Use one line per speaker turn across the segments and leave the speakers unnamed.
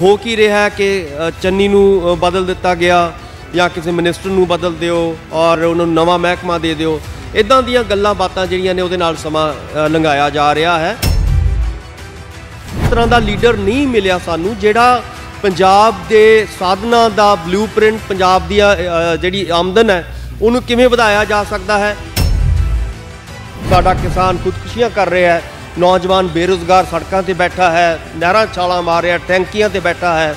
ਹੋ ਕੀ ਰਿਹਾ ਕਿ ਚੰਨੀ ਨੂੰ ਬਦਲ ਦਿੱਤਾ ਗਿਆ ਜਾਂ ਕਿਸੇ ਮਿਨਿਸਟਰ ਨੂੰ ਬਦਲ ਦਿਓ ਔਰ ਉਹਨੂੰ ਨਵਾਂ ਮਹਿਕਮਾ ਦੇ ਦਿਓ ਇਦਾਂ ਦੀਆਂ ਗੱਲਾਂ ਬਾਤਾਂ ਜਿਹੜੀਆਂ ਨੇ ਉਹਦੇ ਨਾਲ ਸਮਾਂ ਲੰਘਾਇਆ ਜਾ ਰਿਹਾ ਹੈ ਇਸ ਤਰ੍ਹਾਂ ਦਾ ਲੀਡਰ ਨਹੀਂ ਮਿਲਿਆ ਸਾਨੂੰ ਜਿਹੜਾ ਪੰਜਾਬ ਦੇ ਸਾਧਨਾ ਦਾ ਬਲੂਪ੍ਰਿੰਟ ਪੰਜਾਬ ਦੀ ਜਿਹੜੀ ਆਮਦਨ ਹੈ ਉਹਨੂੰ ਕਿਵੇਂ ਵਧਾਇਆ ਜਾ ਸਕਦਾ ਹੈ ਸਾਡਾ ਕਿਸਾਨ ਖੁਦਕੁਸ਼ੀਆਂ ਕਰ ਰਿਹਾ ਹੈ ਨੌਜਵਾਨ ਬੇਰੋਜ਼ਗਾਰ ਸੜਕਾਂ ਤੇ ਬੈਠਾ ਹੈ ਨਹਿਰਾਂ ਛਾਲਾਂ ਮਾਰ ਰਿਹਾ ਟੈਂਕੀਆਂ ਤੇ ਬੈਠਾ ਹੈ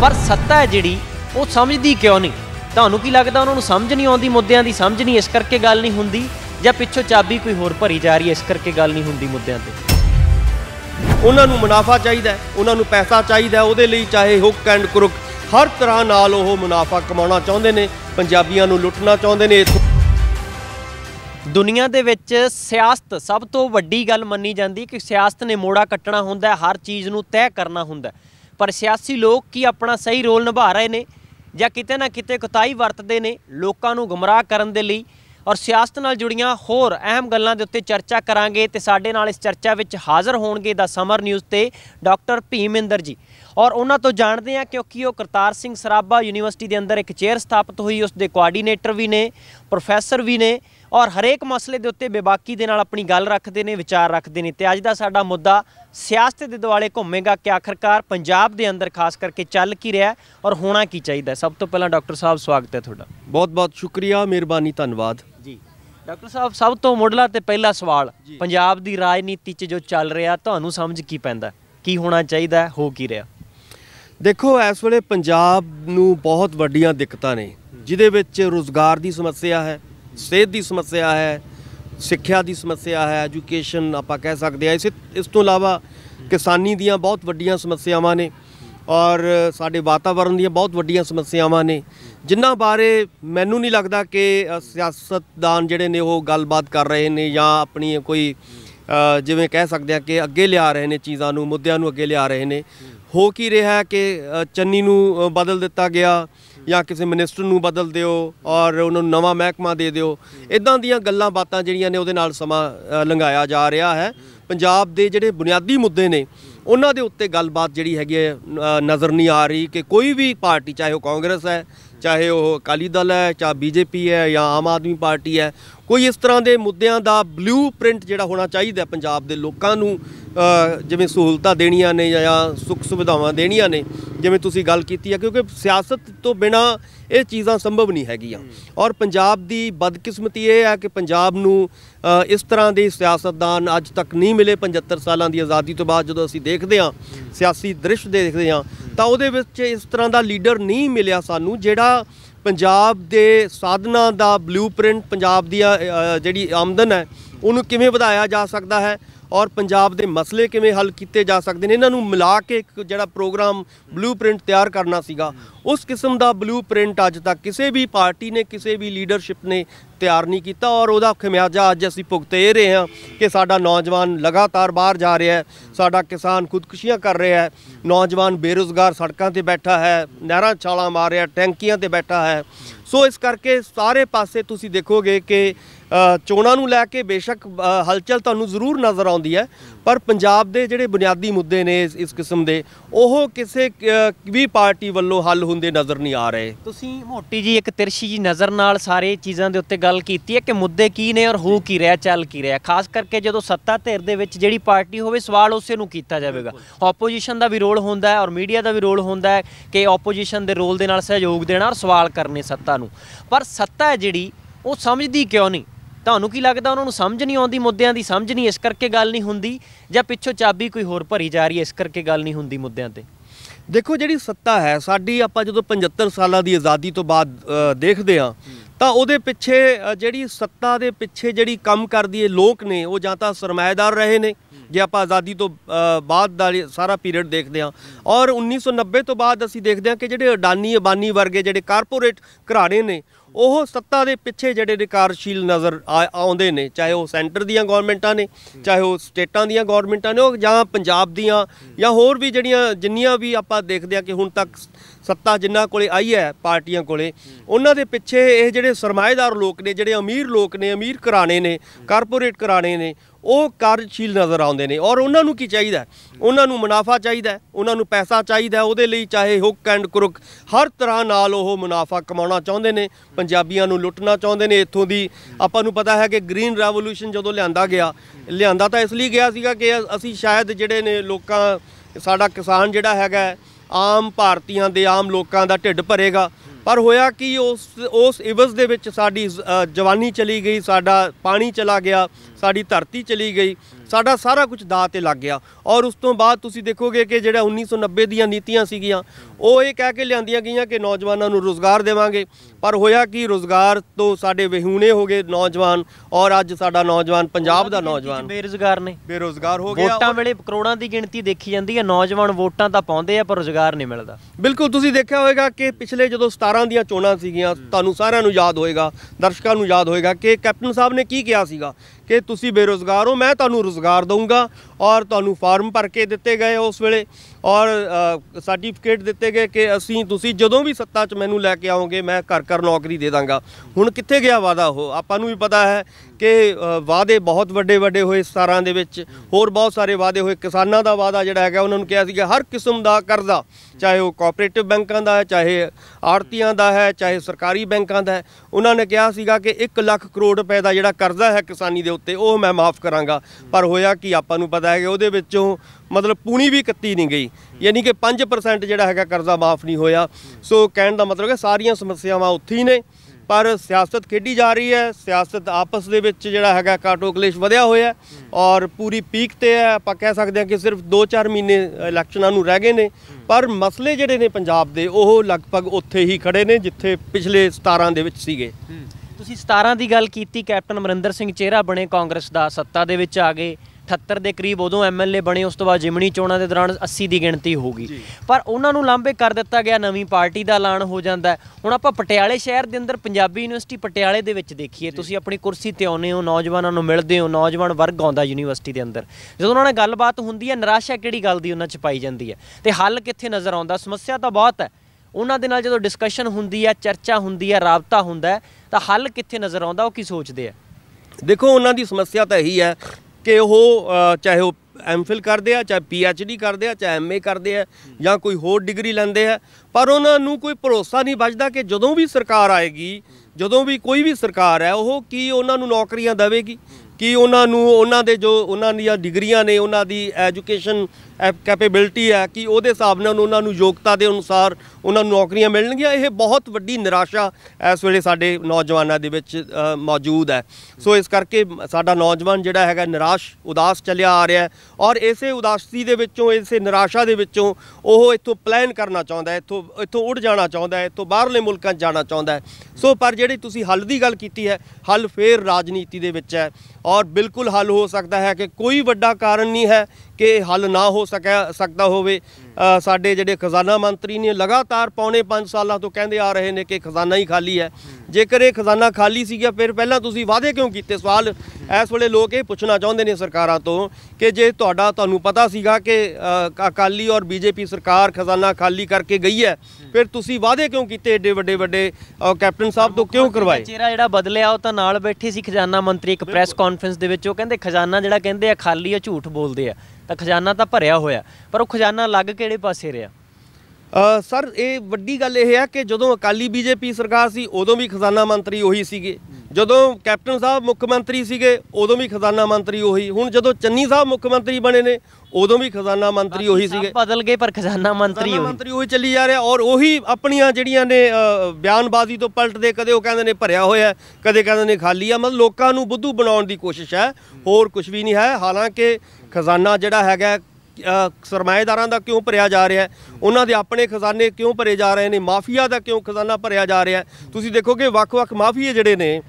ਪਰ ਸੱਤਾ ਹੈ ਜਿਹੜੀ ਉਹ ਸਮਝਦੀ ਕਿਉਂ ਨਹੀਂ ਤੁਹਾਨੂੰ ਕੀ ਲੱਗਦਾ ਉਹਨਾਂ ਨੂੰ ਸਮਝ ਨਹੀਂ ਆਉਂਦੀ ਮੁੱਦਿਆਂ ਦੀ ਸਮਝ ਨਹੀਂ ਇਸ ਕਰਕੇ ਗੱਲ ਨਹੀਂ ਹੁੰਦੀ ਜਾਂ ਪਿੱਛੋਂ ਚਾਬੀ ਕੋਈ ਹੋਰ ਭਰੀ ਜਾ ਰਹੀ ਹੈ ਇਸ ਕਰਕੇ ਗੱਲ ਨਹੀਂ ਹੁੰਦੀ ਮੁੱਦਿਆਂ ਤੇ
ਉਹਨਾਂ ਨੂੰ ਮੁਨਾਫਾ ਚਾਹੀਦਾ ਉਹਨਾਂ ਨੂੰ ਪੈਸਾ ਚਾਹੀਦਾ ਉਹਦੇ ਲਈ ਚਾਹੇ ਹੁੱਕ ਐਂਡ ਕਰੁਕ ਹਰ ਤਰ੍ਹਾਂ ਨਾਲ ਉਹ ਮੁਨਾਫਾ ਕਮਾਉਣਾ ਚਾਹੁੰਦੇ ਨੇ ਪੰਜਾਬੀਆਂ ਨੂੰ ਲੁੱਟਣਾ ਚਾਹੁੰਦੇ ਨੇ ਦੁਨੀਆ ਦੇ ਵਿੱਚ ਸਿਆਸਤ
ਸਭ ਤੋਂ ਵੱਡੀ ਗੱਲ ਮੰਨੀ ਜਾਂਦੀ ਕਿ ਸਿਆਸਤ ਨੇ ਮੋੜਾ ਕੱਟਣਾ ਹੁੰਦਾ ਹਰ ਚੀਜ਼ ਨੂੰ ਤੈਅ ਕਰਨਾ ਹੁੰਦਾ ਪਰ ਸਿਆਸੀ ਲੋਕ ਕੀ ਆਪਣਾ ਸਹੀ ਰੋਲ ਨਿਭਾ ਰਹੇ ਨੇ ਜਾਂ ਕਿਤੇ ਨਾ ਕਿਤੇ ਕੁਤਾਈ ਵਰਤਦੇ ਨੇ ਲੋਕਾਂ ਨੂੰ ਗੁੰਮਰਾਹ ਕਰਨ ਦੇ ਲਈ ਔਰ ਸਿਆਸਤ ਨਾਲ ਜੁੜੀਆਂ ਹੋਰ ਅਹਿਮ ਗੱਲਾਂ ਦੇ ਉੱਤੇ ਚਰਚਾ ਕਰਾਂਗੇ ਤੇ ਸਾਡੇ ਨਾਲ ਇਸ ਚਰਚਾ ਵਿੱਚ ਹਾਜ਼ਰ ਹੋਣਗੇ ਦਾ ਸਮਰ ਨਿਊਜ਼ ਤੇ ਡਾਕਟਰ ਭੀਮਿੰਦਰ ਜੀ ਔਰ ਉਹਨਾਂ ਤੋਂ ਜਾਣਦੇ ਆ ਕਿਉਂਕਿ ਉਹ ਕਰਤਾਰ ਸਿੰਘ ਸਰਾਭਾ ਯੂਨੀਵਰਸਿਟੀ ਦੇ ਅੰਦਰ ਇੱਕ ਚੇਅਰ ਸਥਾਪਿਤ ਹੋਈ ਉਸ ਦੇ ਕੋਆਰਡੀਨੇਟਰ ਵੀ ਨੇ ਪ੍ਰੋਫੈਸਰ ਵੀ ਨੇ ਔਰ ਹਰੇਕ ਮਸਲੇ ਦੇ ਉੱਤੇ ਬੇਬਾਕੀ ਦੇ ਨਾਲ ਆਪਣੀ ਗੱਲ ਰੱਖਦੇ ਨੇ ਵਿਚਾਰ ਰੱਖਦੇ ਨੇ ਤੇ ਅੱਜ ਦਾ ਸਾਡਾ ਮੁੱਦਾ ਸਿਆਸਤ ਦੇ ਦੁਆਲੇ ਘੁੰਮੇਗਾ ਕਿ ਆਖਰਕਾਰ ਪੰਜਾਬ ਦੇ ਅੰਦਰ ਖਾਸ ਕਰਕੇ ਚੱਲ ਕੀ ਰਿਹਾ ਔਰ ਹੋਣਾ ਕੀ ਚਾਹੀਦਾ ਸਭ ਤੋਂ ਪਹਿਲਾਂ ਡਾਕਟਰ ਸਾਹਿਬ ਸਵਾਗਤ ਹੈ ਤੁਹਾਡਾ
ਬਹੁਤ ਬਹੁਤ ਸ਼ੁਕਰੀਆ ਮਿਹਰਬਾਨੀ ਧੰਨਵਾਦ ਜੀ
ਡਾਕਟਰ ਸਾਹਿਬ ਸਭ ਤੋਂ ਮੁੱਢਲਾ ਤੇ ਪਹਿਲਾ ਸਵਾਲ ਪੰਜਾਬ ਦੀ ਰਾਜਨੀਤੀ 'ਚ ਜੋ ਚੱਲ ਰਿਹਾ ਤੁਹਾਨੂੰ ਸਮਝ ਕੀ ਪੈਂਦਾ ਕੀ ਹੋਣਾ ਚਾਹੀਦਾ ਹੋ ਕੀ
ਰਿਹਾ ਦੇਖੋ ਇਸ ਵੇਲੇ ਪੰਜਾਬ ਨੂੰ ਬਹੁਤ ਵੱਡੀਆਂ ਦਿੱਕਤਾਂ ਨੇ ਜਿਹਦੇ ਵਿੱਚ ਰੋਜ਼ਗਾਰ ਦੀ ਸਮੱਸਿਆ ਹੈ ਸਿਹਤ ਦੀ ਸਮੱਸਿਆ ਹੈ ਸਿੱਖਿਆ ਦੀ ਸਮੱਸਿਆ ਹੈ ਐਜੂਕੇਸ਼ਨ ਆਪਾਂ ਕਹਿ ਸਕਦੇ ਆ ਇਸ ਇਸ ਤੋਂ ਇਲਾਵਾ ਕਿਸਾਨੀ ਦੀਆਂ ਬਹੁਤ ਵੱਡੀਆਂ ਸਮੱਸਿਆਵਾਂ ਨੇ ਔਰ ਸਾਡੇ ਵਾਤਾਵਰਣ ਦੀਆਂ ਬਹੁਤ ਵੱਡੀਆਂ ਸਮੱਸਿਆਵਾਂ ਨੇ ਜਿਨ੍ਹਾਂ ਬਾਰੇ ਮੈਨੂੰ ਨਹੀਂ ਲੱਗਦਾ ਕਿ ਸਿਆਸਤਦਾਨ ਜਿਹੜੇ ਨੇ ਉਹ ਗੱਲਬਾਤ ਕਰ ਰਹੇ ਨੇ ਜਾਂ ਆਪਣੀ ਕੋਈ ਜਿਵੇਂ ਕਹਿ ਸਕਦੇ ਆ ਕਿ ਅੱਗੇ ਲਿਆ ਰਹੇ ਨੇ ਚੀਜ਼ਾਂ ਨੂੰ ਮੁੱਦਿਆਂ ਨੂੰ ਅੱਗੇ ਲਿਆ ਰਹੇ ਨੇ ਹੋ ਕੀ ਰਿਹਾ ਕਿ ਚੰਨੀ ਨੂੰ ਬਦਲ ਦਿੱਤਾ ਗਿਆ ਜਾਂ ਕਿਸੇ ਮਿਨਿਸਟਰ ਨੂੰ ਬਦਲ ਦਿਓ ਔਰ ਉਹਨੂੰ ਨਵਾਂ ਮਹਿਕਮਾ ਦੇ ਦਿਓ ਇਦਾਂ ਦੀਆਂ ਗੱਲਾਂ ਬਾਤਾਂ ਜਿਹੜੀਆਂ ਨੇ ਉਹਦੇ ਨਾਲ ਸਮਾਂ ਲੰਘਾਇਆ ਜਾ ਰਿਹਾ ਹੈ ਪੰਜਾਬ ਦੇ ਜਿਹੜੇ ਬੁਨਿਆਦੀ ਮੁੱਦੇ ਨੇ ਉਹਨਾਂ ਦੇ ਉੱਤੇ ਗੱਲਬਾਤ ਜਿਹੜੀ ਹੈਗੀ ਹੈ ਨਜ਼ਰ ਨਹੀਂ ਆ ਰਹੀ ਕਿ ਕੋਈ ਵੀ ਪਾਰਟੀ ਚਾਹੇ ਉਹ ਕਾਂਗਰਸ ਹੈ ਚਾਹੇ ਉਹ ਅਕਾਲੀ ਦਲ ਹੈ ਚਾਹੇ ਬੀਜੇਪੀ ਹੈ ਜਾਂ ਆਮ ਆਦਮੀ ਪਾਰਟੀ ਹੈ ਕੋਈ ਇਸ ਤਰ੍ਹਾਂ ਦੇ ਮੁੱਦਿਆਂ ਦਾ ਬਲੂ ਪ੍ਰਿੰਟ ਜਿਹੜਾ ਹੋਣਾ ਚਾਹੀਦਾ ਪੰਜਾਬ ਦੇ ਲੋਕਾਂ ਨੂੰ ਜਿਵੇਂ ਸਹੂਲਤਾਂ ਦੇਣੀਆਂ ਨੇ ਜਾਂ ਸੁੱਖ ਸੁਵਿਧਾਵਾਂ ਦੇਣੀਆਂ ਨੇ ਜਿਵੇਂ ਤੁਸੀਂ ਗੱਲ ਕੀਤੀ ਆ ਕਿਉਂਕਿ ਸਿਆਸਤ ਤੋਂ ਬਿਨਾ ਇਹ ਚੀਜ਼ਾਂ ਸੰਭਵ ਨਹੀਂ ਹੈਗੀਆਂ ਔਰ ਪੰਜਾਬ ਦੀ ਬਦਕਿਸਮਤੀ ਇਹ ਆ ਕਿ ਪੰਜਾਬ ਨੂੰ ਇਸ ਤਰ੍ਹਾਂ ਦੇ ਸਿਆਸਤਦਾਨ ਅੱਜ ਤੱਕ ਨਹੀਂ ਮਿਲੇ 75 ਸਾਲਾਂ ਦੀ ਆਜ਼ਾਦੀ ਤੋਂ ਬਾਅਦ ਜਦੋਂ ਅਸੀਂ ਦੇਖਦੇ ਹਾਂ ਸਿਆਸੀ ਦ੍ਰਿਸ਼ ਦੇਖਦੇ ਹਾਂ ਤਾਂ ਉਹਦੇ ਵਿੱਚ ਇਸ ਤਰ੍ਹਾਂ ਦਾ ਲੀਡਰ ਨਹੀਂ ਮਿਲਿਆ ਸਾਨੂੰ ਜਿਹੜਾ ਪੰਜਾਬ ਦੇ ਸਾਧਨਾ ਦਾ ਬਲੂਪ੍ਰਿੰਟ ਪੰਜਾਬ ਦੀ ਜਿਹੜੀ ਆਮਦਨ ਹੈ ਉਹਨੂੰ ਕਿਵੇਂ ਵਧਾਇਆ ਜਾ ਸਕਦਾ ਹੈ ਔਰ ਪੰਜਾਬ ਦੇ ਮਸਲੇ ਕਿਵੇਂ ਹੱਲ ਕੀਤੇ ਜਾ ਸਕਦੇ ਨੇ ਇਹਨਾਂ ਨੂੰ ਮਿਲਾ ਕੇ ਇੱਕ ਜਿਹੜਾ ਪ੍ਰੋਗਰਾਮ ਬਲੂਪ੍ਰਿੰਟ ਤਿਆਰ ਕਰਨਾ ਸੀਗਾ ਉਸ ਕਿਸਮ ਦਾ ਬਲੂਪ੍ਰਿੰਟ ਅੱਜ ਤੱਕ ਕਿਸੇ ਵੀ ਪਾਰਟੀ ਨੇ ਕਿਸੇ ਵੀ ਲੀਡਰਸ਼ਿਪ ਨੇ ਤਿਆਰ ਨਹੀਂ ਕੀਤਾ ਔਰ ਉਹਦਾ ਖਮਿਆਜਾ ਅੱਜ ਅਸੀਂ ਭੁਗਤੇ ਰਹੇ ਹਾਂ ਕਿ ਸਾਡਾ ਨੌਜਵਾਨ ਲਗਾਤਾਰ ਬਾਹਰ ਜਾ ਰਿਹਾ ਹੈ ਸਾਡਾ ਕਿਸਾਨ ਖੁਦਕੁਸ਼ੀਆਂ ਕਰ ਰਿਹਾ ਹੈ ਨੌਜਵਾਨ ਬੇਰੋਜ਼ਗਾਰ ਸੜਕਾਂ ਤੇ ਬੈਠਾ ਹੈ ਨਹਿਰਾਂ ਛਾਲਾਂ ਮਾਰ ਰਿਹਾ ਟੈਂਕੀਆਂ ਤੇ ਬੈਠਾ ਹੈ ਸੋ ਇਸ ਕਰਕੇ ਸਾਰੇ ਪਾਸੇ ਤੁਸੀਂ ਦੇਖੋਗੇ ਕਿ ਚੋਣਾਂ ਨੂੰ ਲੈ ਕੇ ਬੇਸ਼ੱਕ ਹਲਚਲ ਤੁਹਾਨੂੰ ਜ਼ਰੂਰ ਨਜ਼ਰ ਆਉਂਦੀ ਹੈ ਪਰ ਪੰਜਾਬ ਦੇ ਜਿਹੜੇ ਬੁਨਿਆਦੀ ਮੁੱਦੇ ਨੇ ਇਸ ਕਿਸਮ ਦੇ ਉਹ ਕਿਸੇ ਵੀ ਪਾਰਟੀ ਵੱਲੋਂ ਹੱਲ ਹੁੰਦੇ ਨਜ਼ਰ ਨਹੀਂ ਆ ਰਹੇ ਤੁਸੀਂ ਮੋਟੀ ਜੀ ਇੱਕ ਤਿਰਸ਼ੀ
ਜੀ ਨਜ਼ਰ ਨਾਲ ਸਾਰੇ ਚੀਜ਼ਾਂ ਦੇ ਉੱਤੇ ਗੱਲ ਕੀਤੀ ਹੈ ਕਿ ਮੁੱਦੇ ਕੀ ਨੇ ਔਰ ਹੋ ਕੀ ਰਿਹਾ ਚੱਲ ਕੀ ਰਿਹਾ ਖਾਸ ਕਰਕੇ ਜਦੋਂ ਸੱਤਾ ਧਿਰ ਦੇ ਵਿੱਚ ਜਿਹੜੀ ਪਾਰਟੀ ਹੋਵੇ ਸਵਾਲ ਉਸੇ ਨੂੰ ਕੀਤਾ ਜਾਵੇਗਾ ਆਪੋਜੀਸ਼ਨ ਦਾ ਵੀ ਰੋਲ ਹੁੰਦਾ ਹੈ ਔਰ ਮੀਡੀਆ ਦਾ ਵੀ ਰੋਲ ਹੁੰਦਾ ਹੈ ਕਿ ਆਪੋਜੀਸ਼ਨ ਦੇ ਰੋਲ ਦੇ ਨਾਲ ਸਹਿਯੋਗ ਦੇਣਾ ਔਰ ਸਵਾਲ ਕਰਨੇ ਸੱਤਾ ਨੂੰ ਪਰ ਸੱਤਾ ਜਿਹੜੀ ਉਹ ਸਮਝਦੀ ਕਿਉਂ ਨਹੀਂ ਤੁਹਾਨੂੰ ਕੀ ਲੱਗਦਾ ਉਹਨਾਂ ਨੂੰ ਸਮਝ ਨਹੀਂ ਆਉਂਦੀ ਮੁੱਦਿਆਂ ਦੀ ਸਮਝ ਨਹੀਂ ਇਸ ਕਰਕੇ ਗੱਲ ਨਹੀਂ ਹੁੰਦੀ ਜਾਂ ਪਿੱਛੋਂ ਚਾਬੀ ਕੋਈ ਹੋਰ ਭਰੀ ਜਾ ਰਹੀ ਹੈ ਇਸ ਕਰਕੇ ਗੱਲ ਨਹੀਂ ਹੁੰਦੀ ਮੁੱਦਿਆਂ ਤੇ
ਦੇਖੋ ਜਿਹੜੀ ਸੱਤਾ ਹੈ ਸਾਡੀ ਆਪਾਂ ਜਦੋਂ 75 ਸਾਲਾਂ ਦੀ ਆਜ਼ਾਦੀ ਤੋਂ ਬਾਅਦ ਦੇਖਦੇ ਆ ਤਾਂ ਉਹਦੇ ਪਿੱਛੇ ਜਿਹੜੀ ਸੱਤਾ ਦੇ ਪਿੱਛੇ ਜਿਹੜੀ ਕੰਮ ਕਰਦੀ ਏ ਲੋਕ ਨੇ ਉਹ ਜਾਂ ਤਾਂ ਸਰਮਾਇਦਾਰ ਰਹੇ ਨੇ ਜੇ ਆਪਾਂ ਆਜ਼ਾਦੀ ਤੋਂ ਬਾਅਦ ਦਾ ਸਾਰਾ ਪੀਰੀਅਡ ਦੇਖਦੇ ਹਾਂ ਔਰ 1990 ਤੋਂ ਬਾਅਦ ਅਸੀਂ ਦੇਖਦੇ ਹਾਂ ਕਿ ਜਿਹੜੇ ਅਡਾਨੀ ਅਬਾਨੀ ਵਰਗੇ ਜਿਹੜੇ ਕਾਰਪੋਰੇਟ ਘਰਾਣੇ ਨੇ ਉਹ ਸੱਤਾ ਦੇ ਪਿੱਛੇ ਜਿਹੜੇ ਰਿਕਾਰਸ਼ੀਲ ਨਜ਼ਰ ਆਉਂਦੇ ਨੇ ਚਾਹੇ ਉਹ ਸੈਂਟਰ ਦੀਆਂ ਗਵਰਨਮੈਂਟਾਂ ਨੇ ਚਾਹੇ ਉਹ ਸਟੇਟਾਂ ਦੀਆਂ ਗਵਰਨਮੈਂਟਾਂ ਨੇ ਜਾਂ ਪੰਜਾਬ ਦੀਆਂ ਜਾਂ ਹੋਰ ਵੀ ਜਿਹੜੀਆਂ ਜਿੰਨੀਆਂ ਵੀ ਆਪਾਂ ਦੇਖਦੇ ਆਂ ਕਿ ਹੁਣ ਤੱਕ ਸੱਤਾ ਜਿੰਨਾ ਕੋਲੇ ਆਈ ਹੈ ਪਾਰਟੀਆਂ ਕੋਲੇ ਉਹਨਾਂ ਦੇ ਪਿੱਛੇ ਇਹ ਜਿਹੜੇ ਸਰਮਾਏਦਾਰ ਲੋਕ ਨੇ ਜਿਹੜੇ ਅਮੀਰ ਲੋਕ ਨੇ ਅਮੀਰ ਘਰਾਣੇ ਨੇ ਕਾਰਪੋਰੇਟ ਘਰਾਣੇ ਨੇ ਉਹ ਕਾਰਜਸ਼ੀਲ ਨਜ਼ਰ ਆਉਂਦੇ ਨੇ ਔਰ ਉਹਨਾਂ ਨੂੰ ਕੀ ਚਾਹੀਦਾ ਉਹਨਾਂ ਨੂੰ ਮੁਨਾਫਾ ਚਾਹੀਦਾ ਉਹਨਾਂ ਨੂੰ ਪੈਸਾ ਚਾਹੀਦਾ ਉਹਦੇ ਲਈ ਚਾਹੇ ਹੁੱਕ ਐਂਡ ਕਰੁਕ ਹਰ ਤਰ੍ਹਾਂ ਨਾਲ ਉਹ ਮੁਨਾਫਾ ਕਮਾਉਣਾ ਚਾਹੁੰਦੇ ਨੇ ਪੰਜਾਬੀਆਂ ਨੂੰ ਲੁੱਟਣਾ ਚਾਹੁੰਦੇ ਨੇ ਇੱਥੋਂ ਦੀ ਆਪਾਂ ਨੂੰ ਪਤਾ ਹੈ ਕਿ ਗ੍ਰੀਨ ਰੈਵੋਲੂਸ਼ਨ ਜਦੋਂ ਲਿਆਂਦਾ ਗਿਆ ਲਿਆਂਦਾ ਤਾਂ ਇਸ ਲਈ ਗਿਆ ਸੀਗਾ ਕਿ ਅਸੀਂ ਸ਼ਾਇਦ ਜਿਹੜੇ ਨੇ ਲੋਕਾਂ ਸਾਡਾ ਕਿਸਾਨ ਜਿਹੜਾ ਹੈਗਾ ਆਮ ਭਾਰਤੀਆਂ ਦੇ ਆਮ ਲੋਕਾਂ ਦਾ ਢਿੱਡ ਭਰੇਗਾ ਪਰ ਹੋਇਆ ਕਿ ਉਸ ਉਸ ਇਵਜ਼ ਦੇ ਵਿੱਚ ਸਾਡੀ ਜਵਾਨੀ ਚਲੀ ਗਈ ਸਾਡਾ ਪਾਣੀ ਚਲਾ ਗਿਆ ਸਾਡੀ ਧਰਤੀ ਚਲੀ ਗਈ ਸਾਡਾ ਸਾਰਾ ਕੁਝ ਦਾਅ ਤੇ ਲੱਗ ਗਿਆ ਔਰ ਉਸ ਤੋਂ ਬਾਅਦ ਤੁਸੀਂ ਦੇਖੋਗੇ ਕਿ ਜਿਹੜਾ 1990 ਦੀਆਂ ਨੀਤੀਆਂ ਸੀਗੀਆਂ ਉਹ ਇਹ ਕਹਿ ਕੇ ਲਿਆਂਦੀਆਂ ਗਈਆਂ ਕਿ ਨੌਜਵਾਨਾਂ ਨੂੰ ਰੋਜ਼ਗਾਰ ਦੇਵਾਂਗੇ ਪਰ ਹੋਇਆ ਕਿ ਰੋਜ਼ਗਾਰ ਤੋਂ ਸਾਡੇ ਵਿਹੂਨੇ ਹੋ ਗਏ ਨੌਜਵਾਨ ਔਰ ਅੱਜ ਸਾਡਾ ਨੌਜਵਾਨ ਪੰਜਾਬ ਦਾ ਨੌਜਵਾਨ
ਬੇਰੋਜ਼ਗਾਰ ਨੇ ਬੇਰੋਜ਼ਗਾਰ ਹੋ ਗਿਆ ਵੋਟਾਂ
ਵੇਲੇ ਕਰੋੜਾਂ ਦੀ ਗਿਣਤੀ ਦੇਖੀ ਜਾਂਦੀ ਹੈ ਨੌਜਵਾਨ ਵੋਟਾਂ ਤਾਂ ਪਾਉਂਦੇ ਆ ਪਰ ਰੋਜ਼ਗਾਰ ਨਹੀਂ ਮਿਲਦਾ ਬਿਲਕੁਲ ਤੁਸੀਂ ਦੇਖਿਆ ਹੋਵੇਗਾ ਕਿ ਪਿਛਲੇ ਜਦੋਂ 17 ਦੀਆਂ ਚੋਣਾਂ ਸੀਗੀਆਂ ਤੁਹਾਨੂੰ ਸਾਰਿਆਂ ਨੂੰ ਯਾਦ ਹੋਏਗਾ ਦਰਸ਼ਕਾਂ ਨੂੰ ਯਾਦ ਹੋਏਗਾ ਕਿ ਕੈਪਟਨ ਸਾਹਿਬ ਨੇ ਕੀ ਕਿਹਾ ਸੀਗਾ ਕਿ ਤੁਸੀਂ ਬੇਰੋਜ਼ਗਾਰ ਹੋ ਮੈਂ ਤੁਹਾਨੂੰ ਰੋਜ਼ਗਾਰ ਦਊਂਗਾ ਔਰ ਤੁਹਾਨੂੰ ਫਾਰਮ ਭਰ ਕੇ ਦਿੱਤੇ ਗਏ ਉਸ ਵੇਲੇ ਔਰ ਸਰਟੀਫਿਕੇਟ ਦਿੱਤੇ ਗਏ ਕਿ ਅਸੀਂ ਤੁਸੀਂ ਜਦੋਂ ਵੀ ਸੱਤਾ 'ਚ ਮੈਨੂੰ ਲੈ ਕੇ ਆਓਗੇ ਮੈਂ ਘਰ ਘਰ ਨੌਕਰੀ ਦੇ ਦਾਂਗਾ ਹੁਣ ਕਿੱਥੇ ਗਿਆ ਵਾਦਾ ਉਹ ਆਪਾਂ ਨੂੰ ਵੀ ਪਤਾ ਹੈ ਕਿ ਵਾਦੇ ਬਹੁਤ ਵੱਡੇ ਵੱਡੇ ਹੋਏ ਸਤਾਰਾਂ ਦੇ ਵਿੱਚ ਹੋਰ ਬਹੁਤ ਸਾਰੇ ਵਾਦੇ ਹੋਏ ਕਿਸਾਨਾਂ ਦਾ ਵਾਦਾ ਜਿਹੜਾ ਹੈਗਾ ਉਹਨਾਂ ਨੂੰ ਕਿਹਾ ਸੀਗਾ ਹਰ ਕਿਸਮ ਦਾ ਕਰਜ਼ਾ ਚਾਹੇ ਉਹ ਕੋਆਪਰੇਟਿਵ ਬੈਂਕਾਂ ਦਾ ਹੈ ਚਾਹੇ ਆੜਤੀਆਂ ਦਾ ਹੈ ਚਾਹੇ ਸਰਕਾਰੀ ਬੈਂਕਾਂ ਦਾ ਹੈ ਉਹਨਾਂ ਨੇ ਕਿਹਾ ਸੀਗਾ ਕਿ 1 ਲੱਖ ਕਰੋੜ ਰੁਪਏ ਦਾ ਜਿਹੜਾ ਕਰਜ਼ਾ ਹੈ ਕਿਸਾਨੀ ਦੇ ਉੱਤੇ ਉਹ ਮੈਂ ਮਾਫ ਕਰਾਂਗਾ ਪਰ ਹੋਇਆ ਕਿ ਆਪਾਂ ਨੂੰ ਪਤਾ ਲੈ ਗਏ ਉਹਦੇ ਵਿੱਚੋਂ ਮਤਲਬ ਪੂਣੀ ਵੀ ਕੱਤੀ ਨਹੀਂ ਗਈ ਯਾਨੀ ਕਿ 5% ਜਿਹੜਾ ਹੈਗਾ ਕਰਜ਼ਾ ਮਾਫ ਨਹੀਂ ਹੋਇਆ ਸੋ ਕਹਿਣ ਦਾ ਮਤਲਬ ਹੈ ਸਾਰੀਆਂ ਸਮੱਸਿਆਵਾਂ ਉੱਥੇ ਹੀ ਨੇ ਪਰ ਸਿਆਸਤ ਖੇਡੀ ਜਾ ਰਹੀ ਹੈ ਸਿਆਸਤ ਆਪਸ ਦੇ ਵਿੱਚ ਜਿਹੜਾ ਹੈਗਾ ਕਾਟੋ ਕਲੇਸ਼ ਵਧਿਆ ਹੋਇਆ ਔਰ ਪੂਰੀ ਪੀਕ ਤੇ ਹੈ ਆਪਾਂ ਕਹਿ ਸਕਦੇ ਹਾਂ ਕਿ ਸਿਰਫ 2-4 ਮਹੀਨੇ ਇਲੈਕਸ਼ਨਾਂ ਨੂੰ ਰਹਿ ਗਏ ਨੇ ਪਰ ਮਸਲੇ ਜਿਹੜੇ ਨੇ ਪੰਜਾਬ ਦੇ ਉਹ ਲਗਭਗ ਉੱਥੇ ਹੀ ਖੜੇ ਨੇ ਜਿੱਥੇ ਪਿਛਲੇ 17 ਦੇ ਵਿੱਚ ਸੀਗੇ
ਤੁਸੀਂ 17 ਦੀ ਗੱਲ ਕੀਤੀ ਕੈਪਟਨ ਅਮਰਿੰਦਰ ਸਿੰਘ ਚਿਹਰਾ ਬਣੇ ਕਾਂਗਰਸ ਦਾ ਸੱਤਾ ਦੇ ਵਿੱਚ ਆ ਗਏ 78 ਦੇ ਕਰੀਬ ਉਦੋਂ ਐਮਐਲਏ ਬਣੇ ਉਸ ਤੋਂ ਬਾਅਦ ਜਿਮਣੀ ਚੋਣਾਂ ਦੇ ਦੌਰਾਨ 80 ਦੀ ਗਿਣਤੀ ਗਈ ਪਰ ਉਹਨਾਂ ਨੂੰ ਲਾਂਬੇ ਕਰ ਦਿੱਤਾ ਗਿਆ ਨਵੀਂ ਪਾਰਟੀ ਦਾ ਐਲਾਨ ਹੋ ਜਾਂਦਾ ਹੁਣ ਆਪਾਂ ਪਟਿਆਲੇ ਸ਼ਹਿਰ ਦੇ ਅੰਦਰ ਪੰਜਾਬੀ ਯੂਨੀਵਰਸਿਟੀ ਪਟਿਆਲੇ ਦੇ ਵਿੱਚ ਦੇਖੀਏ ਤੁਸੀਂ ਆਪਣੀ ਕੁਰਸੀ ਤੇ ਆਉਨੇ ਹੋ ਨੌਜਵਾਨਾਂ ਨੂੰ ਮਿਲਦੇ ਹੋ ਨੌਜਵਾਨ ਵਰਗ ਆਉਂਦਾ ਯੂਨੀਵਰਸਿਟੀ ਦੇ ਅੰਦਰ ਜਦੋਂ ਉਹਨਾਂ ਨਾਲ ਗੱਲਬਾਤ ਹੁੰਦੀ ਹੈ ਨਿਰਾਸ਼ਾ ਕਿਹੜੀ ਗੱਲ ਦੀ ਉਹਨਾਂ 'ਚ ਪਾਈ ਜਾਂਦੀ ਹੈ ਤੇ ਹੱਲ ਕਿੱਥੇ ਨਜ਼ਰ ਆਉਂਦਾ ਸਮੱਸਿਆ ਤਾਂ ਬਹੁਤ ਹੈ ਉਹਨਾਂ ਦੇ ਨਾਲ ਜਦੋਂ ਡਿਸਕਸ਼ਨ ਹੁੰਦੀ ਹੈ ਚਰਚਾ ਹੁੰਦੀ ਹੈ ਰਾਬਤਾ
ਹੁੰਦਾ ਤਾਂ ਹੱਲ ਕਿੱਥੇ ਨਜ਼ਰ ਆਉਂਦਾ ਉਹ ਕੀ ਸੋਚਦੇ ਆ ਦੇਖੋ ਉਹਨਾਂ ਦੀ ਸਮੱਸਿਆ ਤਾਂ ਇਹੀ ਹੈ ਕਿ ਉਹ ਚਾਹੇ ਉਹ ਐਮਫਿਲ ਕਰਦੇ ਆ ਚਾਹੇ ਪੀਐਚਡੀ ਕਰਦੇ ਆ ਚਾਹੇ ਐਮਏ ਕਰਦੇ ਆ ਜਾਂ ਕੋਈ ਹੋਰ ਡਿਗਰੀ ਲੈਂਦੇ ਆ ਪਰ ਉਹਨਾਂ ਨੂੰ ਕੋਈ ਭਰੋਸਾ ਨਹੀਂ ਵੱਜਦਾ ਕਿ ਜਦੋਂ ਵੀ ਸਰਕਾਰ ਆਏਗੀ ਜਦੋਂ ਵੀ ਕੋਈ ਵੀ ਸਰਕਾਰ ਹੈ ਉਹ ਕੀ ਉਹਨਾਂ ਨੂੰ ਨੌਕਰੀਆਂ ਦੇਵੇਗੀ ਕਿ ਉਹਨਾਂ ਨੂੰ ਉਹਨਾਂ ਦੇ ਜੋ ਉਹਨਾਂ ਦੀਆਂ ਡਿਗਰੀਆਂ ਨੇ ਉਹਨਾਂ ਦੀ ਐਜੂਕੇਸ਼ਨ ਕੈਪੇਬਿਲਟੀ ਹੈ ਕਿ ਉਹਦੇ ਹਿਸਾਬ ਨਾਲ ਉਹਨਾਂ ਨੂੰ ਯੋਗਤਾ ਦੇ ਅਨੁਸਾਰ ਉਹਨਾਂ ਨੂੰ ਨੌਕਰੀਆਂ ਮਿਲਣਗੀਆਂ ਇਹ ਬਹੁਤ ਵੱਡੀ ਨਿਰਾਸ਼ਾ ਇਸ ਵੇਲੇ ਸਾਡੇ ਨੌਜਵਾਨਾਂ ਦੇ ਵਿੱਚ ਮੌਜੂਦ ਹੈ ਸੋ ਇਸ ਕਰਕੇ ਸਾਡਾ ਨੌਜਵਾਨ ਜਿਹੜਾ ਹੈਗਾ ਨਿਰਾਸ਼ ਉਦਾਸ ਚੱਲਿਆ ਆ ਰਿਹਾ ਔਰ ਇਸੇ ਉਦਾਸੀ ਦੇ ਵਿੱਚੋਂ ਇਸੇ ਨਿਰਾਸ਼ਾ ਦੇ ਵਿੱਚੋਂ ਉਹ ਇੱਥੋਂ ਪਲਾਨ ਕਰਨਾ ਚਾਹੁੰਦਾ ਇੱਥੋਂ ਇੱਥੋਂ ਉੱਡ ਜਾਣਾ ਚਾਹੁੰਦਾ ਹੈ ਇੱਥੋਂ ਬਾਹਰਲੇ ਮੁਲਕਾਂ ਜਾਣਾ ਚਾਹੁੰਦਾ ਸੋ ਪਰ ਜਿਹੜੀ ਤੁਸੀਂ ਹੱਲ ਦੀ ਗੱਲ ਕੀਤੀ ਹੈ ਹੱਲ ਫੇਰ ਰਾਜਨੀਤੀ ਦੇ ਵਿੱਚ ਹੈ ਔਰ ਬਿਲਕੁਲ ਹੱਲ ਹੋ ਸਕਦਾ ਹੈ ਕਿ ਕੋਈ ਵੱਡਾ ਕਾਰਨ ਨਹੀਂ ਹੈ ਕਿ ਹੱਲ ਨਾ ਹੋ ਸਕਿਆ ਸਕਦਾ ਹੋਵੇ ਸਾਡੇ ਜਿਹੜੇ ਖਜ਼ਾਨਾ ਮੰਤਰੀ ਨੇ ਲਗਾਤਾਰ ਪੌਣੇ 5 ਸਾਲਾਂ ਤੋਂ ਕਹਿੰਦੇ ਆ ਰਹੇ ਨੇ ਕਿ ਖਜ਼ਾਨਾ ਹੀ ਖਾਲੀ ਹੈ ਜੇਕਰ ਇਹ ਖਜ਼ਾਨਾ ਖਾਲੀ ਸੀਗਾ ਫਿਰ ਪਹਿਲਾਂ ਤੁਸੀਂ ਵਾਅਦੇ ਕਿਉਂ ਕੀਤੇ ਸਵਾਲ ਇਸ ਵੇਲੇ ਲੋਕ ਇਹ ਪੁੱਛਣਾ ਚਾਹੁੰਦੇ ਨੇ ਸਰਕਾਰਾਂ ਤੋਂ ਕਿ ਜੇ ਤੁਹਾਡਾ ਤੁਹਾਨੂੰ ਪਤਾ ਸੀਗਾ ਕਿ ਅਕਾਲੀ ਔਰ ਬੀਜੇਪੀ ਸਰਕਾਰ ਖਜ਼ਾਨਾ ਖਾਲੀ ਕਰਕੇ ਗਈ ਹੈ ਫਿਰ ਤੁਸੀਂ ਵਾਅਦੇ ਕਿਉਂ ਕੀਤੇ ਏਡੇ ਵੱਡੇ ਵੱਡੇ ਕੈਪਟਨ ਸਾਹਿਬ ਤੋਂ ਕਿਉਂ ਕਰਵਾਏ ਚਿਹਰਾ
ਜਿਹੜਾ ਬਦਲਿਆ ਉਹ ਤਾਂ ਨਾਲ ਬੈਠੀ ਸੀ ਖਜ਼ਾਨਾ ਮੰਤਰੀ ਇੱਕ ਪ੍ਰੈਸ ਕਾਨਫਰੰਸ ਦੇ ਵਿੱਚ ਉਹ ਕਹਿੰਦੇ ਖਜ਼ਾਨਾ ਜਿਹੜਾ ਕਹਿੰਦੇ ਆ ਖਾਲੀ ਆ ਝੂਠ ਬੋਲਦੇ ਆ ਖਜ਼ਾਨਾ ਤਾਂ ਭਰਿਆ ਹੋਇਆ ਪਰ ਉਹ ਖਜ਼ਾਨਾ ਲੱਗ ਕਿਹੜੇ ਪਾਸੇ ਰਿਹਾ
ਸਰ ਇਹ ਵੱਡੀ ਗੱਲ ਇਹ ਹੈ ਕਿ ਜਦੋਂ ਅਕਾਲੀ ਬੀਜੇਪੀ ਸਰਕਾਰ ਸੀ ਉਦੋਂ ਵੀ ਖਜ਼ਾਨਾ ਮੰਤਰੀ ਉਹੀ ਸੀਗੇ ਜਦੋਂ ਕੈਪਟਨ ਸਾਹਿਬ ਮੁੱਖ ਮੰਤਰੀ ਸੀਗੇ ਉਦੋਂ ਵੀ ਖਜ਼ਾਨਾ ਮੰਤਰੀ ਉਹੀ ਹੁਣ ਜਦੋਂ ਚੰਨੀ ਸਾਹਿਬ ਮੁੱਖ ਮੰਤਰੀ ਬਣੇ ਨੇ ਉਦੋਂ ਵੀ ਖਜ਼ਾਨਾ ਮੰਤਰੀ ਉਹੀ ਸੀਗੇ ਬਦਲ ਗਏ ਪਰ ਖਜ਼ਾਨਾ ਮੰਤਰੀ ਉਹੀ ਮੰਤਰੀ ਉਹੀ ਚੱਲੀ ਜਾ ਰਿਹਾ ਔਰ ਉਹੀ ਆਪਣੀਆਂ ਜਿਹੜੀਆਂ ਨੇ ਬਿਆਨਬਾਜ਼ੀ ਤੋਂ ਪਲਟਦੇ ਕਦੇ ਉਹ ਕਹਿੰਦੇ ਨੇ ਭਰਿਆ ਹੋਇਆ ਕਦੇ ਕਹਿੰਦੇ ਨੇ ਖਾਲੀ ਆ ਮਤਲਬ ਲੋਕਾਂ ਨੂੰ ਬੁੱਧੂ ਬਣਾਉਣ ਦੀ ਕੋਸ਼ਿਸ਼ ਹੈ ਹੋਰ ਕੁਝ ਵੀ ਨਹੀਂ ਹੈ ਹਾਲਾਂਕਿ ਖਜ਼ਾਨਾ ਜਿਹੜਾ ਹੈਗਾ ਸਰਮਾਇਦਾਰਾਂ ਦਾ ਕਿਉਂ ਭਰਿਆ ਜਾ ਰਿਹਾ ਉਹਨਾਂ ਦੇ ਆਪਣੇ ਖਜ਼ਾਨੇ ਕਿਉਂ ਭਰੇ ਜਾ ਰਹੇ ਨੇ ਮਾਫੀਆ ਦਾ ਕਿਉਂ ਖਜ਼ਾਨਾ ਭਰਿਆ ਜਾ ਰਿਹਾ ਤੁਸੀਂ ਦੇਖੋਗੇ ਵੱਖ-ਵੱਖ ਮਾਫੀਏ ਜਿਹੜੇ ਨੇ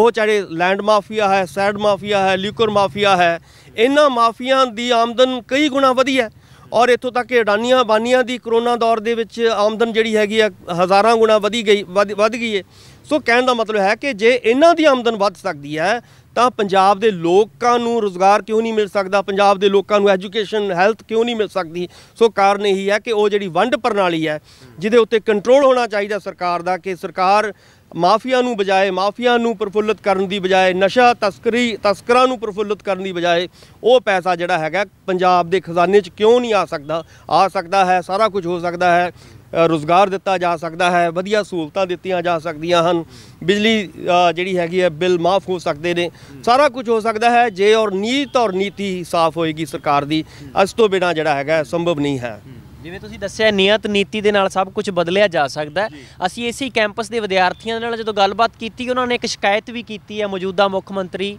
ਉਹ ਚਾਹੇ ਲੈਂਡ ਮਾਫੀਆ ਹੈ ਸੈਡ ਮਾਫੀਆ ਹੈ ਲਿਕਰ ਮਾਫੀਆ ਹੈ ਇਹਨਾਂ ਮਾਫੀਆਂ ਦੀ ਆਮਦਨ ਕਈ ਗੁਣਾ ਵਧੀ ਹੈ ਔਰ ਇਥੋਂ ਤੱਕ ਕਿ ਅਡਾਨੀਆਂ ਬਾਨੀਆਂ ਦੀ ਕਰੋਨਾ ਦੌਰ ਦੇ ਵਿੱਚ ਆਮਦਨ ਜਿਹੜੀ ਹੈਗੀ ਆ ਹਜ਼ਾਰਾਂ ਗੁਣਾ ਵਧੀ ਗਈ ਵਧ ਗਈ ਹੈ ਸੋ ਕਹਿਣ ਦਾ ਮਤਲਬ ਹੈ ਕਿ ਜੇ ਇਹਨਾਂ ਦੀ ਆਮਦਨ ਵੱਧ ਸਕਦੀ ਹੈ ਤਾਂ ਪੰਜਾਬ ਦੇ ਲੋਕਾਂ ਨੂੰ ਰੋਜ਼ਗਾਰ ਕਿਉਂ ਨਹੀਂ ਮਿਲ ਸਕਦਾ ਪੰਜਾਬ ਦੇ ਲੋਕਾਂ ਨੂੰ ਐਜੂਕੇਸ਼ਨ ਹੈਲਥ ਕਿਉਂ ਨਹੀਂ ਮਿਲ ਸਕਦੀ ਸੋ ਕਾਰਨ ਇਹੀ ਹੈ ਕਿ ਉਹ ਜਿਹੜੀ ਵੰਡ ਪ੍ਰਣਾਲੀ ਹੈ ਜਿਹਦੇ ਉੱਤੇ ਕੰਟਰੋਲ ਹੋਣਾ ਚਾਹੀਦਾ ਸਰਕਾਰ ਦਾ ਕਿ ਸਰਕਾਰ ਮਾਫੀਆ ਨੂੰ ਬਜਾਏ ਮਾਫੀਆ ਨੂੰ ਪ੍ਰਫੁੱਲਤ ਕਰਨ ਦੀ ਬਜਾਏ ਨਸ਼ਾ ਤਸਕਰੀ ਤਸਕਰਾਂ ਨੂੰ ਪ੍ਰਫੁੱਲਤ ਕਰਨ ਦੀ ਬਜਾਏ ਉਹ ਪੈਸਾ ਜਿਹੜਾ ਹੈਗਾ ਪੰਜਾਬ ਦੇ ਖਜ਼ਾਨੇ 'ਚ ਕਿਉਂ ਨਹੀਂ ਆ ਸਕਦਾ ਆ ਸਕਦਾ ਹੈ ਸਾਰਾ ਕੁਝ ਹੋ ਸਕਦਾ ਹੈ ਰੋਜ਼ਗਾਰ ਦਿੱਤਾ ਜਾ ਸਕਦਾ ਹੈ ਵਧੀਆ ਸਹੂਲਤਾਂ ਦਿੱਤੀਆਂ ਜਾ ਸਕਦੀਆਂ ਹਨ ਬਿਜਲੀ ਜਿਹੜੀ ਹੈਗੀ ਹੈ ਬਿੱਲ ਮਾਫ ਹੋ ਸਕਦੇ ਨੇ ਸਾਰਾ ਕੁਝ ਹੋ ਸਕਦਾ ਹੈ ਜੇ ਔਰ ਨੀਤ ਔਰ ਨੀਤੀ ਸਾਫ਼ ਹੋਏਗੀ ਸਰਕਾਰ ਦੀ ਅਸ ਤੋਂ ਬਿਨਾ ਜਿਹੜਾ ਹੈਗਾ ਸੰਭਵ ਨਹੀਂ ਹੈ
ਜਿਵੇਂ ਤੁਸੀਂ ਦੱਸਿਆ ਨਿਯਤ ਨੀਤੀ ਦੇ ਨਾਲ ਸਭ ਕੁਝ ਬਦਲਿਆ ਜਾ ਸਕਦਾ ਅਸੀਂ ਇਸੇ ਕੈਂਪਸ ਦੇ ਵਿਦਿਆਰਥੀਆਂ ਨਾਲ ਜਦੋਂ ਗੱਲਬਾਤ ਕੀਤੀ ਉਹਨਾਂ ਨੇ ਇੱਕ ਸ਼ਿਕਾਇਤ ਵੀ ਕੀਤੀ ਹੈ ਮੌਜੂਦਾ ਮੁੱਖ ਮੰਤਰੀ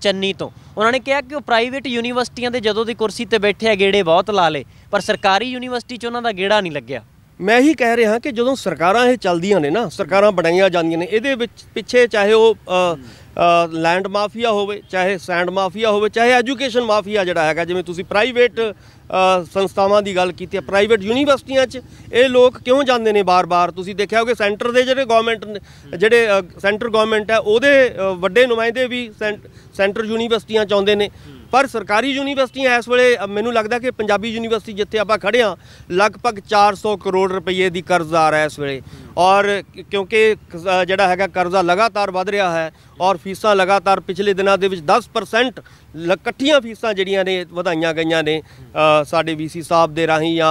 ਚੰਨੀ ਤੋਂ ਉਹਨਾਂ ਨੇ ਕਿਹਾ ਕਿ ਉਹ ਪ੍ਰਾਈਵੇਟ ਯੂਨੀਵਰਸਿਟੀਆਂ ਦੇ ਜਦੋਂ ਦੀ ਕੁਰਸੀ ਤੇ ਬੈਠੇ ਆ ਗੇੜੇ ਬਹੁਤ ਲਾ ਲੇ ਪਰ ਸਰਕਾਰੀ ਯੂਨੀਵਰਸਿਟੀ 'ਚ ਉਹਨਾਂ ਦਾ
ਗੇੜਾ ਨਹੀਂ ਲੱਗਿਆ ਮੈਂ ਹੀ ਕਹਿ ਰਿਹਾ ਕਿ ਜਦੋਂ ਸਰਕਾਰਾਂ ਇਹ ਚੱਲਦੀਆਂ ਨੇ ਨਾ ਸਰਕਾਰਾਂ ਬਣਾਈਆਂ ਜਾਂਦੀਆਂ ਨੇ ਇਹਦੇ ਵਿੱਚ ਪਿੱਛੇ ਚਾਹੇ ਉਹ ਲੈਂਡ ਮਾਫੀਆ ਹੋਵੇ ਚਾਹੇ ਸੈਂਡ ਮਾਫੀਆ ਹੋਵੇ ਚਾਹੇ ਐਜੂਕੇਸ਼ਨ ਮਾਫੀਆ ਜਿਹੜਾ ਹੈਗਾ ਜਿਵੇਂ ਤੁਸੀਂ ਪ੍ਰਾਈਵੇਟ ਸੰਸਥਾਵਾਂ ਦੀ ਗੱਲ ਕੀਤੀ ਹੈ ਪ੍ਰਾਈਵੇਟ ਯੂਨੀਵਰਸਿਟੀਆਂ 'ਚ ਇਹ ਲੋਕ ਕਿਉਂ ਜਾਂਦੇ ਨੇ ਬਾਰ-ਬਾਰ ਤੁਸੀਂ ਦੇਖਿਆ ਹੋਵੇ ਸੈਂਟਰ ਦੇ ਜਿਹੜੇ ਗਵਰਨਮੈਂਟ ਜਿਹੜੇ ਸੈਂਟਰ ਗਵਰਨਮੈਂਟ ਹੈ ਉਹਦੇ ਵੱਡੇ ਨੁਮਾਇੰਦੇ ਵੀ ਸੈਂਟਰ ਯੂਨੀਵਰਸਿਟੀਆਂ 'ਚ ਆਉਂਦੇ ਨੇ ਪਰ ਸਰਕਾਰੀ ਯੂਨੀਵਰਸਿਟੀਆਂ ਇਸ ਵੇਲੇ ਮੈਨੂੰ ਲੱਗਦਾ ਕਿ ਪੰਜਾਬੀ ਯੂਨੀਵਰਸਿਟੀ ਜਿੱਥੇ ਆਪਾਂ ਖੜੇ ਆ ਲਗਭਗ 400 ਕਰੋੜ ਰੁਪਏ ਦੀ ਕਰਜ਼ਾ ਆ ਰਿਹਾ ਇਸ ਵੇਲੇ ਔਰ ਕਿਉਂਕਿ ਜਿਹੜਾ ਹੈਗਾ ਕਰਜ਼ਾ ਲਗਾਤਾਰ ਵਧ ਰਿਹਾ ਹੈ ਔਰ ਫੀਸਾਂ ਲਗਾਤਾਰ ਪਿਛਲੇ ਦਿਨਾਂ ਦੇ ਵਿੱਚ 10% ਇਕੱਠੀਆਂ ਫੀਸਾਂ ਜਿਹੜੀਆਂ ਨੇ ਵਧਾਈਆਂ ਗਈਆਂ ਨੇ ਸਾਡੇ ਵੀਸੀ ਸਾਹਿਬ ਦੇ ਰਾਹੀਂ ਜਾਂ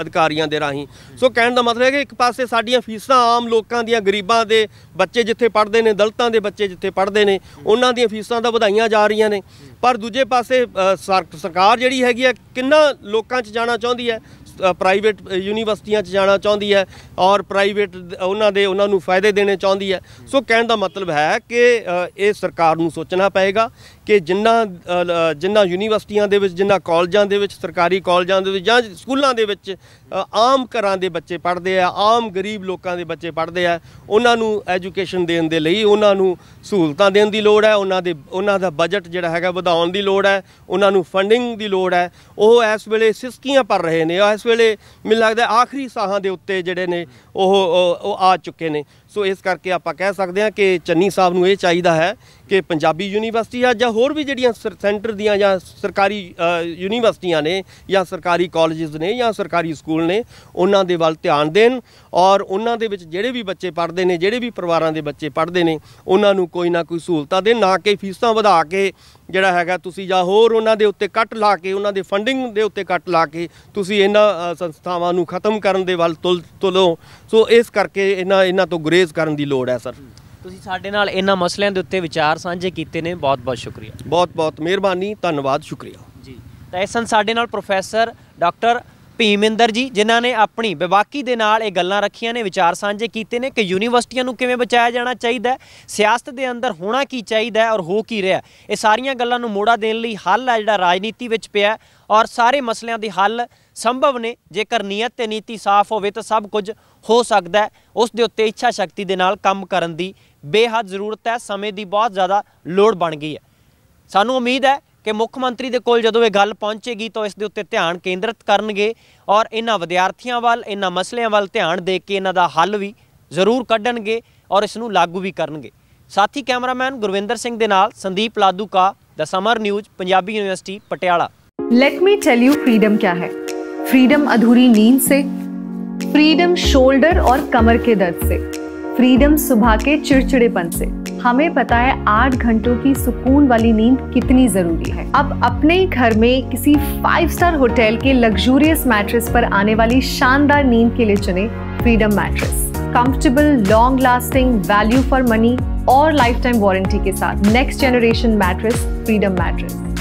ਅਧਿਕਾਰੀਆਂ ਦੇ ਰਾਹੀਂ ਸੋ ਕਹਿਣ ਦਾ ਮਤਲਬ ਹੈ ਕਿ ਇੱਕ ਪਾਸੇ ਸਾਡੀਆਂ ਫੀਸਾਂ ਆਮ ਲੋਕਾਂ ਦੀਆਂ ਗਰੀਬਾਂ ਦੇ ਬੱਚੇ ਜਿੱਥੇ ਪੜ੍ਹਦੇ ਨੇ ਦਲਤਾਂ ਦੇ ਬੱਚੇ ਜਿੱਥੇ ਪੜ੍ਹਦੇ ਨੇ ਉਹਨਾਂ ਦੀਆਂ ਫੀਸਾਂ ਤਾਂ ਵਧਾਈਆਂ ਜਾ ਰਹੀਆਂ ਨੇ ਪਰ ਦੂਜੇ ਪਾਸੇ ਸਰਕਾਰ ਜਿਹੜੀ ਹੈਗੀ ਹੈ ਕਿੰਨਾ ਲੋਕਾਂ 'ਚ ਜਾਣਾ ਚਾਹੁੰਦੀ ਹੈ ਪ੍ਰਾਈਵੇਟ ਯੂਨੀਵਰਸਿਟੀਆਂ 'ਚ ਜਾਣਾ ਚਾਹੁੰਦੀ ਹੈ ਔਰ ਪ੍ਰਾਈਵੇਟ ਉਹਨਾਂ ਦੇ ਉਹਨਾਂ ਨੂੰ ਫਾਇਦੇ ਦੇਣੇ ਚਾਹੁੰਦੀ ਹੈ ਸੋ ਕਹਿਣ ਦਾ ਮਤਲਬ ਹੈ ਕਿ ਇਹ ਸਰਕਾਰ ਨੂੰ ਸੋਚਣਾ ਪਏਗਾ ਕਿ ਜਿੰਨਾ ਜਿੰਨਾ ਯੂਨੀਵਰਸਿਟੀਆਂ ਦੇ ਵਿੱਚ ਜਿੰਨਾ ਕਾਲਜਾਂ ਦੇ ਵਿੱਚ ਸਰਕਾਰੀ ਕਾਲਜਾਂ ਦੇ ਵਿੱਚ ਜਾਂ ਸਕੂਲਾਂ ਦੇ ਵਿੱਚ ਆਮ ਘਰਾਂ ਦੇ ਬੱਚੇ ਪੜ੍ਹਦੇ ਆ ਆਮ ਗਰੀਬ ਲੋਕਾਂ ਦੇ ਬੱਚੇ ਪੜ੍ਹਦੇ ਆ ਉਹਨਾਂ ਨੂੰ ਐਜੂਕੇਸ਼ਨ ਦੇਣ ਦੇ ਲਈ ਉਹਨਾਂ ਨੂੰ ਸਹੂਲਤਾਂ ਦੇਣ ਦੀ ਲੋੜ ਹੈ ਉਹਨਾਂ ਦੇ ਉਹਨਾਂ ਦਾ ਬਜਟ ਜਿਹੜਾ ਹੈਗਾ ਵਧਾਉਣ ਦੀ ਲੋੜ ਹੈ ਉਹਨਾਂ ਨੂੰ ਫੰਡਿੰਗ ਦੀ ਲੋੜ ਹੈ ਉਹ ਇਸ ਵੇਲੇ ਸਿਸਕੀਆਂ ਪਰ ਰਹੇ ਨੇ ਇਸ ਵੇਲੇ ਮੈਨੂੰ ਲੱਗਦਾ ਆਖਰੀ ਸਾਹਾਂ ਦੇ ਉੱਤੇ ਜਿਹੜੇ ਨੇ ਉਹ ਉਹ ਆ ਚੁੱਕੇ ਨੇ ਸੋ ਇਸ ਕਰਕੇ ਆਪਾਂ ਕਹਿ ਸਕਦੇ ਹਾਂ ਕਿ ਚੰਨੀ ਸਾਹਿਬ ਨੂੰ ਇਹ ਚਾਹੀਦਾ ਹੈ ਕਿ ਪੰਜਾਬੀ ਯੂਨੀਵਰਸਿਟੀ ਆ ਜਾਂ ਹੋਰ ਵੀ ਜਿਹੜੀਆਂ ਸੈਂਟਰ ਦੀਆਂ ਜਾਂ ਸਰਕਾਰੀ ਯੂਨੀਵਰਸਿਟੀਆਂ ਨੇ ਜਾਂ ਸਰਕਾਰੀ ਕਾਲਜਸ ਨੇ ਜਾਂ ਸਰਕਾਰੀ ਸਕੂਲ ਨੇ ਉਹਨਾਂ ਦੇ ਵੱਲ ਧਿਆਨ ਦੇਣ ਔਰ ਉਹਨਾਂ ਦੇ ਵਿੱਚ ਜਿਹੜੇ ਵੀ ਬੱਚੇ ਪੜ੍ਹਦੇ ਨੇ ਜਿਹੜੇ ਵੀ ਪਰਿਵਾਰਾਂ ਦੇ ਬੱਚੇ ਪੜ੍ਹਦੇ ਨੇ ਉਹਨਾਂ ਨੂੰ ਕੋਈ ਨਾ ਕੋਈ ਸਹੂਲਤਾਂ ਦੇ ਨਾ ਕਿ ਫੀਸਾਂ ਵਧਾ ਕੇ ਜਿਹੜਾ ਹੈਗਾ ਤੁਸੀਂ ਜਾਂ ਹੋਰ ਉਹਨਾਂ ਦੇ ਉੱਤੇ ਕੱਟ ਲਾ ਕੇ ਉਹਨਾਂ ਦੇ ਫੰਡਿੰਗ ਦੇ ਉੱਤੇ ਕੱਟ ਲਾ ਕੇ ਤੁਸੀਂ ਇਹਨਾਂ ਸੰਸਥਾਵਾਂ ਨੂੰ ਖਤਮ ਕਰਨ ਦੇ ਵੱਲ ਤੁਲ ਤੁਲੋ ਸੋ ਇਸ ਕਰਕੇ ਇਹਨਾਂ ਇਹਨਾਂ ਤੋਂ ਗੁਰੇਜ਼ ਕਰਨ ਦੀ ਲੋੜ ਹੈ ਸਰ
ਤੁਸੀਂ ਸਾਡੇ ਨਾਲ ਇਹਨਾਂ ਮਸਲਿਆਂ ਦੇ ਉੱਤੇ ਵਿਚਾਰ ਸਾਂਝੇ ਕੀਤੇ ਨੇ ਬਹੁਤ ਬਹੁਤ ਸ਼ੁਕਰੀਆ ਬਹੁਤ ਬਹੁਤ ਮਿਹਰਬਾਨੀ
ਧੰਨਵਾਦ ਸ਼ੁਕਰੀਆ ਜੀ
ਤਾਂ ਇਸਨ ਸਾਡੇ ਨਾਲ ਪ੍ਰੋਫੈਸਰ ਡਾਕਟਰ ਭੀਮਿੰਦਰ ਜੀ ਜਿਨ੍ਹਾਂ ਨੇ ਆਪਣੀ ਵਿਵਾਕੀ ਦੇ ਨਾਲ ਇਹ ਗੱਲਾਂ ਰੱਖੀਆਂ ਨੇ ਵਿਚਾਰ ਸਾਂਝੇ ਕੀਤੇ ਨੇ ਕਿ ਯੂਨੀਵਰਸਿਟੀਆਂ ਨੂੰ ਕਿਵੇਂ ਬਚਾਇਆ ਜਾਣਾ ਚਾਹੀਦਾ ਹੈ ਸਿਆਸਤ ਦੇ ਅੰਦਰ ਹੋਣਾ ਕੀ ਚਾਹੀਦਾ ਹੈ ਔਰ ਹੋ ਕੀ ਰਿਹਾ ਇਹ ਸਾਰੀਆਂ ਗੱਲਾਂ ਨੂੰ ਮੋੜਾ ਦੇਣ ਲਈ ਹੱਲ ਹੈ ਜਿਹੜਾ ਰਾਜਨੀਤੀ ਵਿੱਚ ਪਿਆ ਔਰ ਸਾਰੇ ਮਸਲਿਆਂ ਦੇ ਹੱਲ ਸੰਭਵ ਨੇ ਜੇਕਰ ਨੀਅਤ ਤੇ ਨੀਤੀ ਸਾਫ਼ ਹੋਵੇ ਤਾਂ ਸਭ ਕੁਝ ਹੋ ਸਕਦਾ ਉਸ ਦੇ ਉੱਤੇ ਇੱਛਾ ਸ਼ਕਤੀ ਦੇ ਨਾਲ ਕੰਮ ਕਰਨ ਦੀ ਬੇਹੱਦ ਜ਼ਰੂਰਤ ਹੈ ਸਮੇਂ ਦੀ ਬਹੁਤ ਜ਼ਿਆਦਾ ਲੋੜ ਬਣ ਗਈ ਹੈ ਸਾਨੂੰ ਉਮੀਦ ਹੈ ਕਿ ਮੁੱਖ ਮੰਤਰੀ ਦੇ ਕੋਲ ਜਦੋਂ ਇਹ ਗੱਲ ਪਹੁੰਚੇਗੀ ਤਾਂ ਇਸ ਦੇ ਉੱਤੇ ਧਿਆਨ ਕੇਂਦਰਿਤ ਕਰਨਗੇ ਔਰ ਇਹਨਾਂ ਵਿਦਿਆਰਥੀਆਂ ਵੱਲ ਇਹਨਾਂ ਮਸਲਿਆਂ ਵੱਲ ਧਿਆਨ ਦੇ ਕੇ ਇਹਨਾਂ ਦਾ ਹੱਲ ਵੀ ਜ਼ਰੂਰ ਕੱਢਣਗੇ ਔਰ ਇਸ ਨੂੰ ਲਾਗੂ ਵੀ ਕਰਨਗੇ ਸਾਥੀ ਕੈਮਰਾਮੈਨ ਗੁਰਵਿੰਦਰ ਸਿੰਘ ਦੇ ਨਾਲ ਸੰਦੀਪ ਲਾਦੂ ਕਾ the Summer News Punjabi university Patiala let me tell you freedom ਕੀ ਹੈ ਫਰੀडम ਅਧੂਰੀ ਨੀਂਦ ਸੇ फ्रीडम शोल्डर और कमर के दर्द से फ्रीडम सुबह के चिड़चिड़ेपन से हमें पता है आठ घंटों की सुकून वाली नींद कितनी जरूरी है अब अपने ही घर में किसी फाइव स्टार होटल के लग्जूरियस मैट्रेस पर आने वाली शानदार नींद के लिए चुने Freedom mattress comfortable long lasting value for money और लाइफ टाइम वारंटी के साथ next generation mattress Freedom mattress